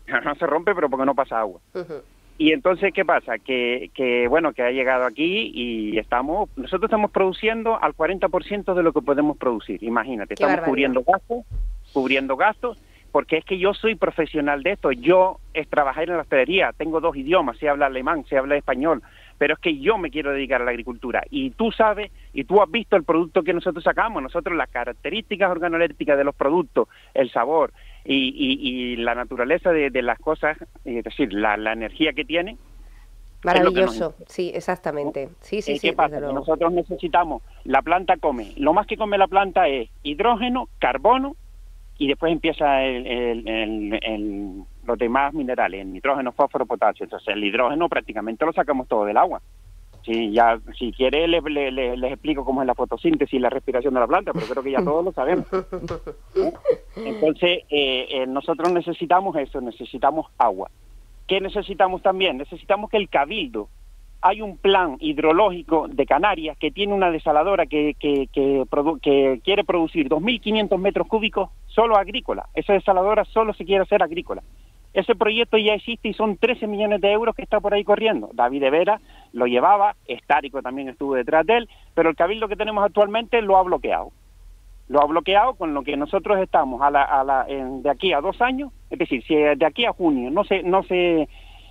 no se rompe, pero porque no pasa agua. Y entonces, ¿qué pasa? Que, que, bueno, que ha llegado aquí y estamos, nosotros estamos produciendo al 40% de lo que podemos producir, imagínate, estamos cubriendo gastos, cubriendo gastos, porque es que yo soy profesional de esto, yo es trabajar en la hostelería, tengo dos idiomas, se habla alemán, se habla español, pero es que yo me quiero dedicar a la agricultura y tú sabes y tú has visto el producto que nosotros sacamos, nosotros las características organolépticas de los productos, el sabor, y, y, y la naturaleza de, las cosas, eh, es decir, la, energía que tiene. Maravilloso, sí, exactamente. Sí, sí, eh, sí, pasa? nosotros necesitamos, la planta come, lo más que come la planta es hidrógeno, carbono y después empieza el, el, el, los demás minerales, el nitrógeno, fósforo, potasio. Entonces el hidrógeno prácticamente lo sacamos todo del agua. Sí, ya, si quiere les, explico cómo es la fotosíntesis y la respiración de la planta, pero creo que ya todos lo sabemos. Entonces, eh, eh, nosotros necesitamos eso, necesitamos agua. ¿Qué necesitamos también? Necesitamos que el cabildo, hay un plan hidrológico de Canarias que tiene una desaladora que, que, que, que quiere producir 2.500 metros cúbicos solo agrícola. Esa desaladora solo se quiere hacer agrícola. Ese proyecto ya existe y son 13 millones de euros que está por ahí corriendo. David de Vera lo llevaba, Estárico también estuvo detrás de él, pero el cabildo que tenemos actualmente lo ha bloqueado. Lo ha bloqueado con lo que nosotros estamos a de aquí a dos años, es decir, si eh, de aquí a junio no se, no se,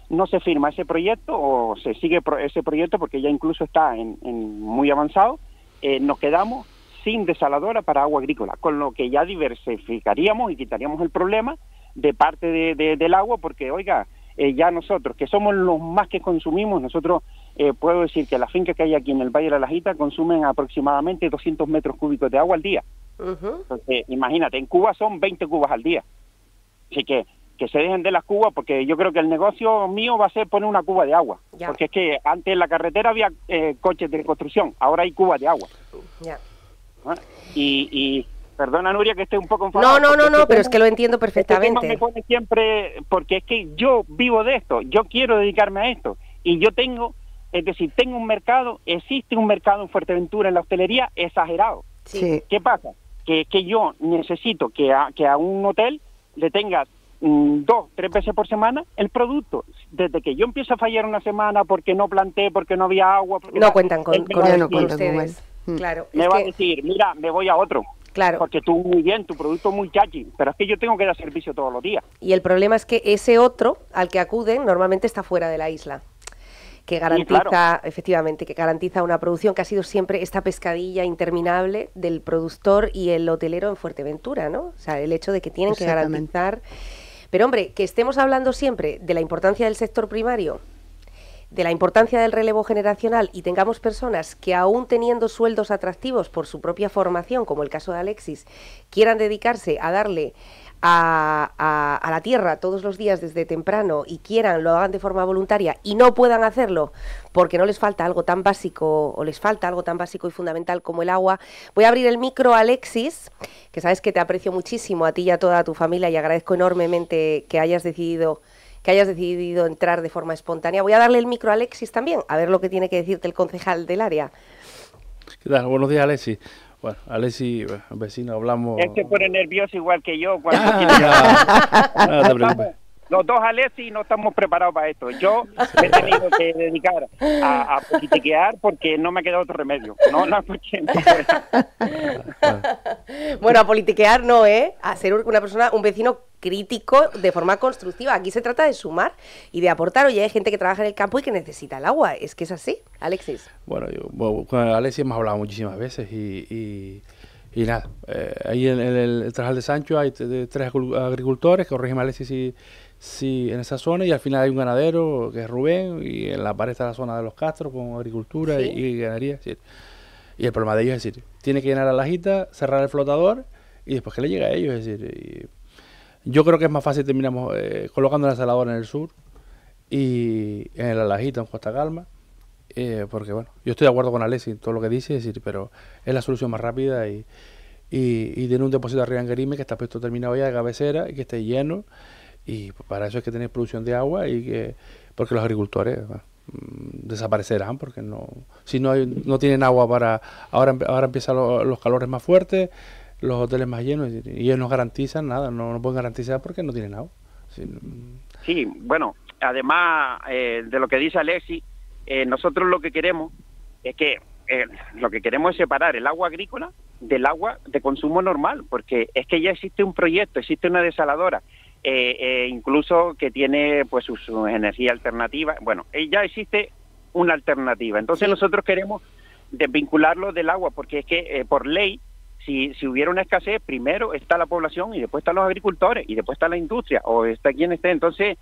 no se firma ese proyecto o se sigue ese proyecto porque ya incluso está en, muy avanzado, eh, nos quedamos sin desaladora para agua agrícola, con lo que ya diversificaríamos y quitaríamos el problema de parte del agua, porque, oiga, eh, ya nosotros, que somos los más que consumimos, nosotros eh, puedo decir que las fincas que hay aquí en el Valle de la Lajita consumen aproximadamente 200 metros cúbicos de agua al día. Eh, imagínate, en Cuba son 20 cubas al día. Así que que se dejen de las cubas porque yo creo que el negocio mío va a ser poner una cuba de agua. Porque es que antes en la carretera había eh, coches de construcción, ahora hay cubas de agua. Ya. Ah, y, perdona Nuria que esté un poco enfadada. No, no, no, no, este pero es que lo entiendo este perfectamente. siempre porque es que yo vivo de esto, yo quiero dedicarme a esto y yo tengo es decir, tengo un mercado, existe un mercado en Fuerteventura en la hostelería exagerado. ¿Qué pasa? Que, que yo necesito que a, que a un hotel le tenga mm, dos, tres veces por semana el producto. Desde que yo empiezo a fallar una semana porque no planté, porque no había agua. no cuentan con, con, no con ustedes. Claro. Me va a mm. decir, mira, me voy a otro. Claro. Porque tú muy bien, tu producto muy chachi, pero es que yo tengo que dar servicio todos los días. Y el problema es que ese otro al que acuden normalmente está fuera de la isla que garantiza, efectivamente, que garantiza una producción que ha sido siempre esta pescadilla interminable del productor y el hotelero en Fuerteventura, ¿no? O sea, el hecho de que tienen que garantizar. Pero hombre, que estemos hablando siempre de la importancia del sector primario, de la importancia del relevo generacional y tengamos personas que aún teniendo sueldos atractivos por su propia formación, como el caso de Alexis, quieran dedicarse a darle a, la tierra todos los días desde temprano y quieran, lo hagan de forma voluntaria y no puedan hacerlo porque no les falta algo tan básico o les falta algo tan básico y fundamental como el agua. Voy a abrir el micro a Alexis, que sabes que te aprecio muchísimo a ti y a toda tu familia y agradezco enormemente que hayas decidido que hayas decidido entrar de forma espontánea. Voy a darle el micro a Alexis también, a ver lo que tiene que decirte el concejal del área. ¿Qué tal? Buenos días, Alexis. Bueno, si eh, vecino, hablamos. Él pone este nervioso igual que yo. Cuando ah, no te preocupes los dos Alexis, no estamos preparados para esto. Yo me he tenido que dedicar a, politiquear porque no me ha quedado otro remedio. No, no, bueno, a politiquear no, ¿eh? A ser una persona, un vecino crítico de forma constructiva. Aquí se trata de sumar y de aportar. Oye, hay gente que trabaja en el campo y que necesita el agua. Es que es así, Alexis. Bueno, yo, con Alexis hemos hablado muchísimas veces y... y... nada, eh, ahí en, el, Trasal Trajal de Sancho hay tres agricultores, corrígeme Alexis y Sí, en esa zona y al final hay un ganadero que es Rubén y en la pared está la zona de los castros con agricultura y, ganadería. Y el problema de ellos es decir, tiene que llenar la jita, cerrar el flotador y después que le llega a ellos. Es decir, yo creo que es más fácil terminamos eh, colocando la saladora en el sur y en la lajita en Costa Calma. Eh, porque bueno, yo estoy de acuerdo con Alessi en todo lo que dice, es decir, pero es la solución más rápida y, y, un depósito arriba en que está puesto terminado ya de cabecera y que esté lleno y para eso es que tiene producción de agua y que, porque los agricultores ah, mm, desaparecerán porque no si no hay, no tienen agua para ahora ahora empiezan los calores más fuertes los hoteles más llenos y, ellos no garantizan nada no, pueden garantizar porque no tienen agua sí, mm. bueno además eh, de lo que dice Alexi eh, nosotros lo que queremos es que eh, lo que queremos es separar el agua agrícola del agua de consumo normal, porque es que ya existe un proyecto, existe una desaladora, eh, eh, incluso que tiene pues su energía alternativa. Bueno, eh, ya existe una alternativa. Entonces nosotros queremos desvincularlo del agua, porque es que eh, por ley, si, si hubiera una escasez, primero está la población y después están los agricultores y después está la industria o está quien esté. Entonces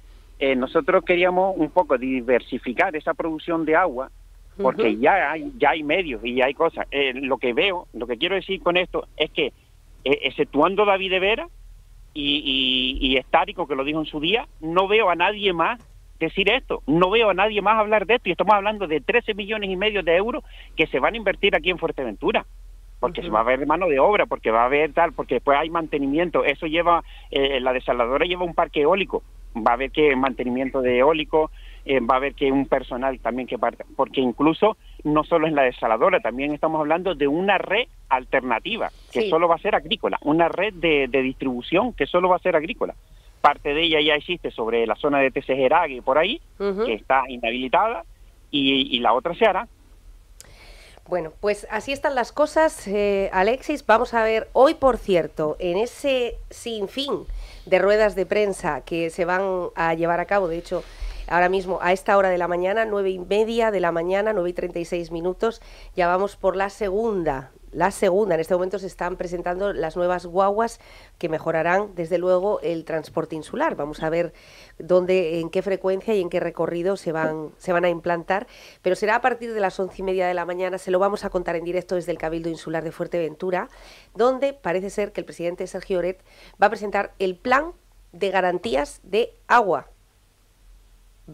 nosotros queríamos un poco diversificar esa producción de agua porque ya hay ya hay medios y ya hay cosas. lo que veo, lo que quiero decir con esto es que exceptuando David de Vera, y, y, estático que lo dijo en su día, no veo a nadie más decir esto. No veo a nadie más hablar de esto y estamos hablando de 13 millones y medio de euros que se van a invertir aquí en Fuerteventura. Porque se va a ver mano de obra, porque va a haber tal, porque después hay mantenimiento. Eso lleva, eh, la desaladora lleva un parque eólico. Va a haber que mantenimiento de eólico, eh, va a haber que un personal también que parte. Porque incluso no solo en la desaladora, también estamos hablando de una red alternativa, que solo va a ser agrícola, una red de, distribución que solo va a ser agrícola. Parte de ella ya existe sobre la zona de Tesejerague y por ahí, que está inhabilitada, y, la otra se hará, bueno, pues así están las cosas, eh, Alexis. Vamos a ver, hoy por cierto, en ese sinfín de ruedas de prensa que se van a llevar a cabo, de hecho, ahora mismo a esta hora de la mañana, nueve y media de la mañana, nueve y 36 minutos, ya vamos por la segunda la segunda. En este momento se están presentando las nuevas guaguas que mejorarán, desde luego, el transporte insular. Vamos a ver dónde, en qué frecuencia y en qué recorrido se van, se van a implantar. Pero será a partir de las once y media de la mañana. Se lo vamos a contar en directo desde el Cabildo Insular de Fuerteventura, donde parece ser que el presidente Sergio Oret va a presentar el plan de garantías de agua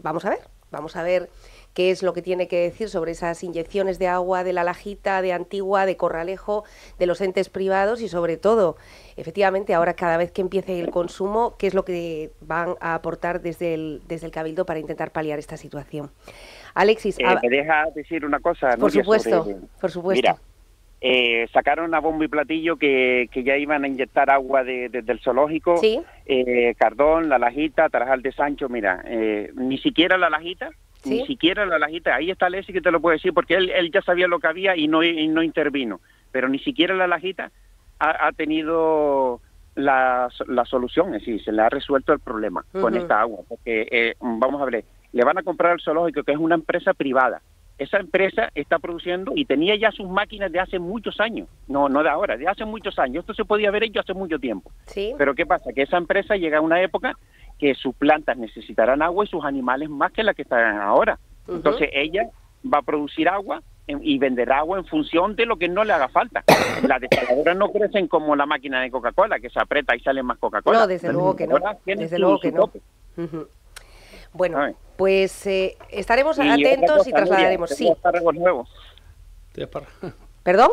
vamos a ver, vamos a ver qué es lo que tiene que decir sobre esas inyecciones de agua de la Lajita, de Antigua, de Corralejo, de los entes privados y sobre todo, efectivamente, ahora cada vez que empiece el consumo, qué es lo que van a aportar desde el, desde el Cabildo para intentar paliar esta situación. Alexis, eh, ¿me deja decir una cosa? Por supuesto, por supuesto. Mira eh, sacaron a bomba y platillo que, ya iban a inyectar agua desde el zoológico, eh, Cardón, La Lajita, Tarajal de Sancho, mira, eh, ni siquiera La Lajita, ni siquiera La Lajita, ahí está Lessi que te lo puede decir, porque él, ya sabía lo que había y no, no intervino, pero ni siquiera La Lajita ha, tenido la, solución, es decir, se le ha resuelto el problema con esta agua, porque vamos a ver, le van a comprar al zoológico, que es una empresa privada, esa empresa está produciendo y tenía ya sus máquinas de hace muchos años, no, no de ahora, de hace muchos años. Esto se podía haber hecho hace mucho tiempo. ¿Sí? Pero ¿qué pasa? Que esa empresa llega a una época que sus plantas necesitarán agua y sus animales más que la que están ahora. Entonces ella va a producir agua y vender agua en función de lo que no le haga falta. Las desaladoras no crecen como la máquina de Coca-Cola, que se aprieta y sale más Coca-Cola. No, desde luego que no. Desde luego que no. Bueno, pues eh, estaremos atentos y trasladaremos. sí. Espárragos nuevos. ¿Perdón?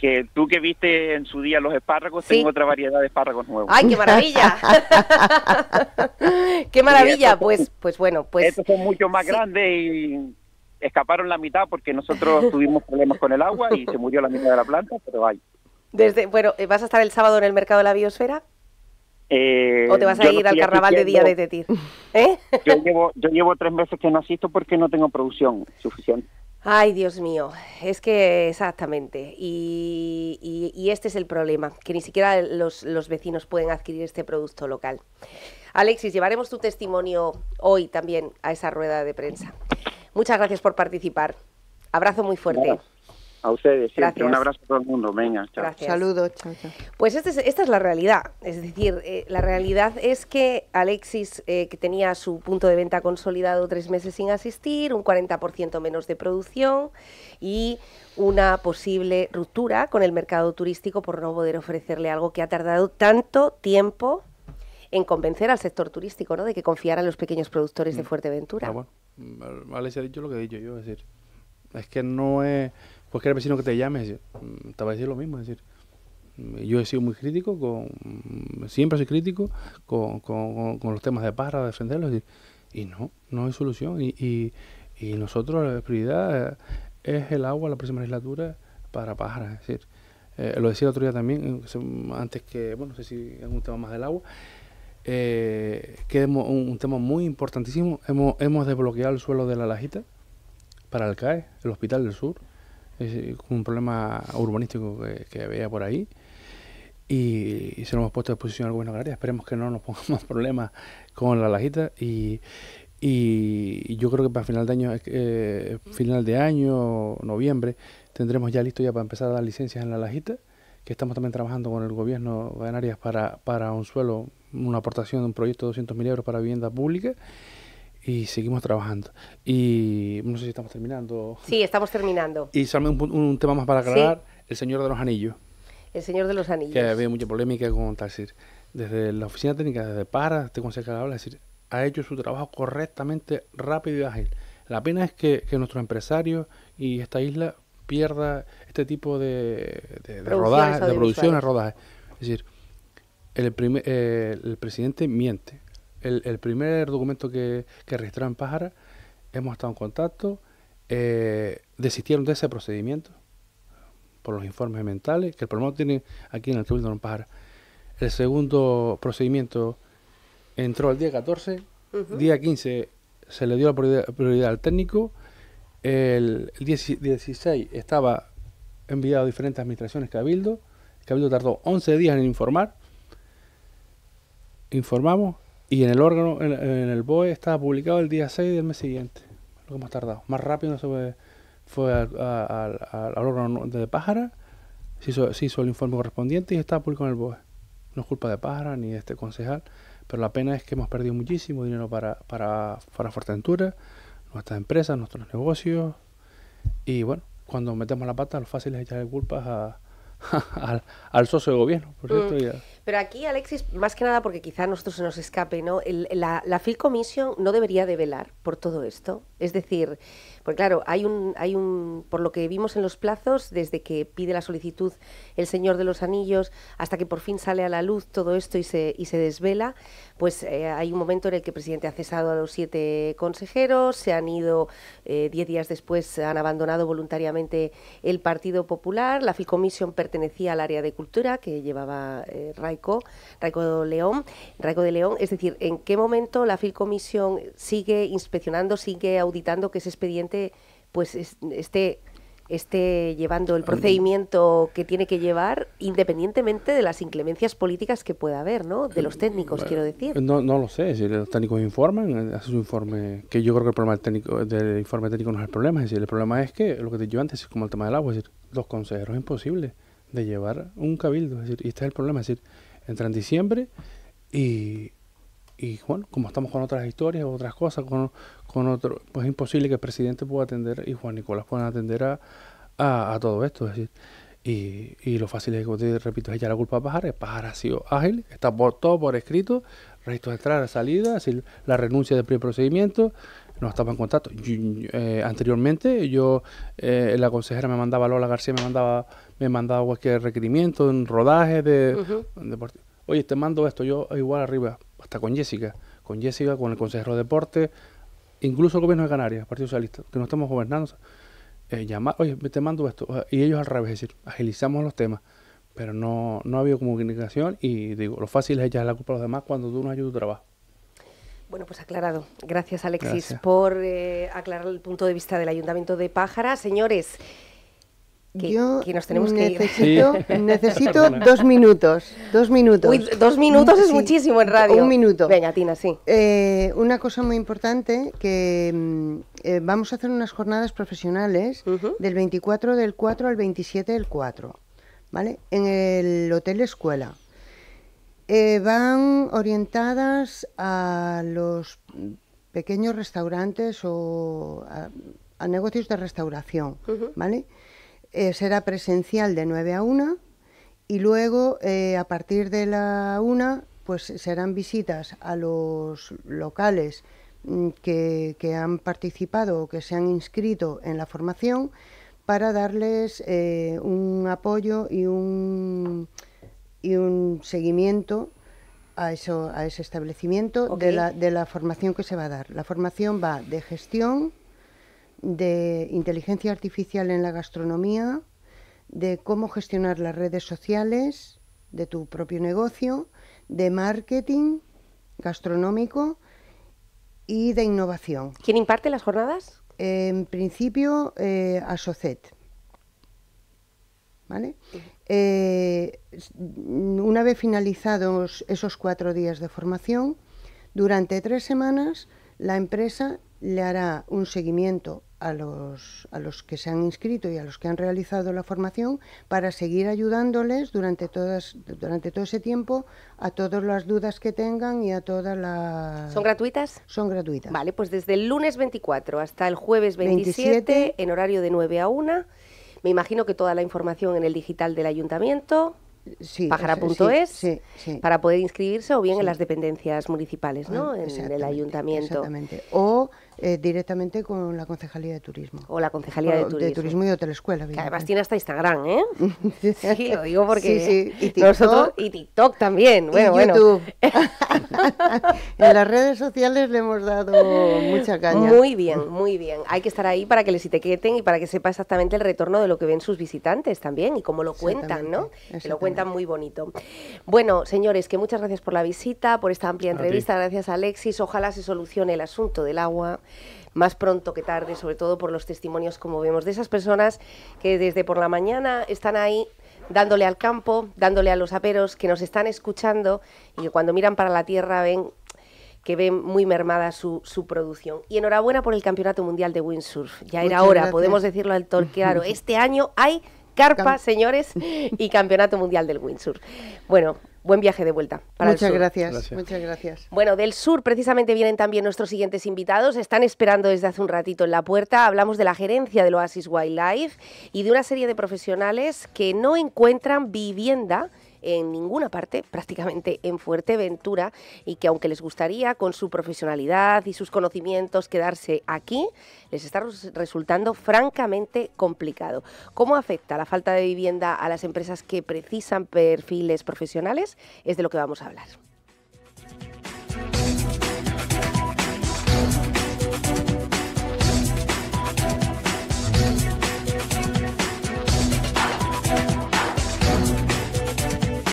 que tú que viste en su día los espárragos, tengo otra variedad de espárragos nuevos. ¡Ay, qué maravilla! ¡Qué maravilla! pues, pues bueno, pues... Estos son mucho más grande grandes y escaparon la mitad porque nosotros tuvimos problemas con el agua y se murió la mitad de la planta, pero hay. Desde, bueno, eh, ¿vas a estar el sábado en el mercado de la biosfera? Eh, ¿O te vas a ir al carnaval de día de Tetir? ¿eh? Yo, llevo, tres meses que no asisto porque no tengo producción suficiente. Ay, Dios mío, es que exactamente. Y, este es el problema, que ni siquiera los, vecinos pueden adquirir este producto local. Alexis, llevaremos tu testimonio hoy también a esa rueda de prensa. Muchas gracias por participar. Abrazo muy fuerte. A ustedes siempre. Un abrazo a todo el mundo. Venga, chao. Saludos, chao, Pues este esta es, la realidad. Es decir, eh, la realidad es que Alexis, eh, que tenía su punto de venta consolidado tres meses sin asistir, un 40% menos de producción y una posible ruptura con el mercado turístico por no poder ofrecerle algo que ha tardado tanto tiempo en convencer al sector turístico ¿no? de que en los pequeños productores de mm. Fuerteventura. Ah, bueno. Mm, ha dicho lo que he dicho yo, es decir, es que no es pues el vecino que te llame, mm, te va a decir lo mismo. Es decir, mm, yo he sido muy crítico, con, mm, siempre soy crítico con, los temas de pájaras, defenderlos. y no, no hay solución. Y, nosotros la prioridad eh, es el agua la próxima legislatura para pájaras. Es decir, eh, lo decía el otro día también, antes que, bueno, no sé si es un tema más del agua, eh, que es un, tema muy importantísimo. Hemos, hemos desbloqueado el suelo de la Lajita para el CAE, el Hospital del Sur es eh, un problema urbanístico que, que había por ahí y, se lo hemos puesto a disposición al gobierno Esperemos que no nos ponga más problemas con la lajita y, yo creo que para final de año, eh, eh, final de año, noviembre, tendremos ya listo ya para empezar a dar licencias en la lajita, que estamos también trabajando con el gobierno de Canarias para, para un suelo, una aportación de un proyecto de 200.000 euros para vivienda pública y seguimos trabajando. Y no sé si estamos terminando. Sí, estamos terminando. Y salme un, tema más para aclarar, El Señor de los Anillos. El Señor de los Anillos. Que había mucha polémica con Tarsir. Desde la oficina técnica, desde Para, te este consejo habla, decir, ha hecho su trabajo correctamente, rápido y ágil. La pena es que, que nuestros empresarios y esta isla pierda este tipo de, de, de producción de producciones, Es decir, el, eh, el presidente miente, el, primer documento que, que registraron en Pájara, hemos estado en contacto, eh, desistieron de ese procedimiento por los informes mentales, que el problema tiene aquí en el Cabildo de Pájara. El segundo procedimiento entró el día 14, día 15 se le dio la prioridad, al técnico, el, el 16 estaba enviado a diferentes administraciones Cabildo, Cabildo tardó 11 días en informar, informamos, y en el órgano, en, el BOE, estaba publicado el día 6 del mes siguiente. Lo que hemos tardado. Más rápido se fue al órgano de Pájara, se hizo, el informe correspondiente y estaba publicado en el BOE. No es culpa de Pájara ni de este concejal, pero la pena es que hemos perdido muchísimo dinero para, para, para Fortentura, nuestras empresas, nuestros negocios. Y bueno, cuando metemos la pata, lo fácil es echarle culpas al, socio de gobierno, por mm. cierto. Pero aquí, Alexis, más que nada porque quizá a nosotros se nos escape, ¿no? la, la no debería de velar por todo esto. Es decir, porque claro, hay un, hay un, por lo que vimos en los plazos, desde que pide la solicitud el Señor de los Anillos hasta que por fin sale a la luz todo esto y se, desvela, pues eh, hay un momento en el que el presidente ha cesado a los siete consejeros, se han ido eh, diez días después, han abandonado voluntariamente el Partido Popular, la Ficomisión pertenecía al área de cultura que llevaba eh, Raico, León, de León, es decir, ¿en qué momento la Filcomisión sigue inspeccionando, sigue auditando que ese expediente pues esté esté llevando el procedimiento que tiene que llevar, independientemente de las inclemencias políticas que pueda haber, ¿no? De los técnicos, quiero decir. No, no lo sé, si los técnicos informan, eh, hace su informe, que yo creo que el problema del, técnico, del informe técnico no es el problema, es decir, el problema es que, lo que te digo antes, es como el tema del agua, es decir, los consejeros es imposible de llevar un cabildo, es decir, y este es el problema, es decir, entra en diciembre y, y bueno, como estamos con otras historias, otras cosas, con, con otro, pues es imposible que el presidente pueda atender y Juan Nicolás pueda atender a, a, todo esto. Es decir, y, lo fácil es, que, repito, es echar la culpa a Pajar. Pajar ha sido ágil, está por, todo por escrito, registros de entrada, salida, la renuncia del primer procedimiento, no estaba en contacto. Eh, anteriormente, yo, eh, la consejera me mandaba, Lola García me mandaba me mandado cualquier requerimiento, en rodaje de, Oye, te mando esto, yo igual arriba, hasta con Jessica, con Jessica, con el consejero de deporte, incluso el gobierno de Canarias, Partido Socialista, que no estamos gobernando, eh, oye, te mando esto, y ellos al revés, es decir, agilizamos los temas, pero no, ha habido comunicación y digo, lo fácil es echar la culpa a los demás cuando tú no ayudas tu trabajo. Bueno, pues aclarado. Gracias, Alexis, por eh, aclarar el punto de vista del Ayuntamiento de Pájara. Señores, que, nos tenemos necesito, que Necesito dos minutos. Dos minutos. dos minutos es muchísimo en radio. Un minuto. Venga, Tina, sí. Eh, una cosa muy importante, que mm, eh, vamos a hacer unas jornadas profesionales del 24 del 4 al 27 del 4, ¿vale? En el Hotel Escuela. Eh, van orientadas a los pequeños restaurantes o a, negocios de restauración, ¿vale? Eh, será presencial de 9 a 1 y luego eh, a partir de la 1 pues serán visitas a los locales mm, que, han participado o que se han inscrito en la formación para darles eh, un apoyo y un, y un seguimiento a, eso, a ese establecimiento de, la, de la formación que se va a dar. La formación va de gestión, de inteligencia artificial en la gastronomía, de cómo gestionar las redes sociales, de tu propio negocio, de marketing gastronómico y de innovación. ¿Quién imparte las jornadas? en principio, eh, ASOCET. Eh, una vez finalizados esos cuatro días de formación, durante tres semanas la empresa le hará un seguimiento a los, a los que se han inscrito y a los que han realizado la formación para seguir ayudándoles durante, todas, durante todo ese tiempo a todas las dudas que tengan y a todas las... ¿Son gratuitas? Son gratuitas. Vale, pues desde el lunes 24 hasta el jueves 27 en horario de 9 a 1. Me imagino que toda la información en el digital del ayuntamiento sí, para poder inscribirse o bien en las dependencias municipales, ¿no? Ah, en el ayuntamiento. O eh, directamente con la Concejalía de Turismo. O la Concejalía de, Turismo. de y Hotelescuela. Que además tiene hasta Instagram, ¿eh? lo digo porque y nosotros y TikTok también. YouTube. en las redes sociales le hemos dado mucha caña. Muy bien, muy bien. Hay que estar ahí para que les etiqueten y para que sepa exactamente el retorno de lo que ven sus visitantes también y cómo lo cuentan, ¿no? lo cuentan muy bonito. Bueno, señores, que muchas gracias por la visita, por esta amplia entrevista. Gracias, a Alexis. Ojalá se solucione el asunto del agua más pronto que tarde, sobre todo por los testimonios, como vemos, de esas personas que desde por la mañana están ahí dándole al campo, dándole a los aperos, que nos están escuchando y que cuando miran para la tierra ven que ven muy mermada su, producción. Y enhorabuena por el Campeonato Mundial de Windsurf. Ya era hora, podemos decirlo al toro claro. Este año hay carpa, señores, y Campeonato Mundial del Windsur. Bueno, buen viaje de vuelta. Para muchas gracias, muchas gracias. Bueno, del sur precisamente vienen también nuestros siguientes invitados. Están esperando desde hace un ratito en la puerta. Hablamos de la gerencia del Oasis Wildlife y de una serie de profesionales que no encuentran vivienda en ninguna parte, prácticamente en Fuerteventura, y que aunque les gustaría con su profesionalidad y sus conocimientos quedarse aquí, les está resultando francamente complicado. ¿Cómo afecta la falta de vivienda a las empresas que precisan perfiles profesionales? Es de lo que vamos a hablar.